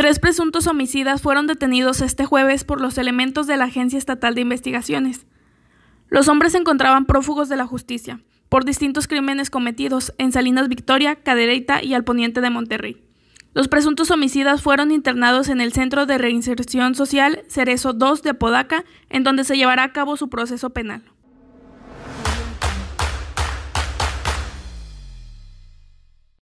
Tres presuntos homicidas fueron detenidos este jueves por los elementos de la Agencia Estatal de Investigaciones. Los hombres se encontraban prófugos de la justicia por distintos crímenes cometidos en Salinas Victoria, Cadereyta y al poniente de Monterrey. Los presuntos homicidas fueron internados en el Centro de Reinserción Social Cerezo 2 de Podaca, en donde se llevará a cabo su proceso penal.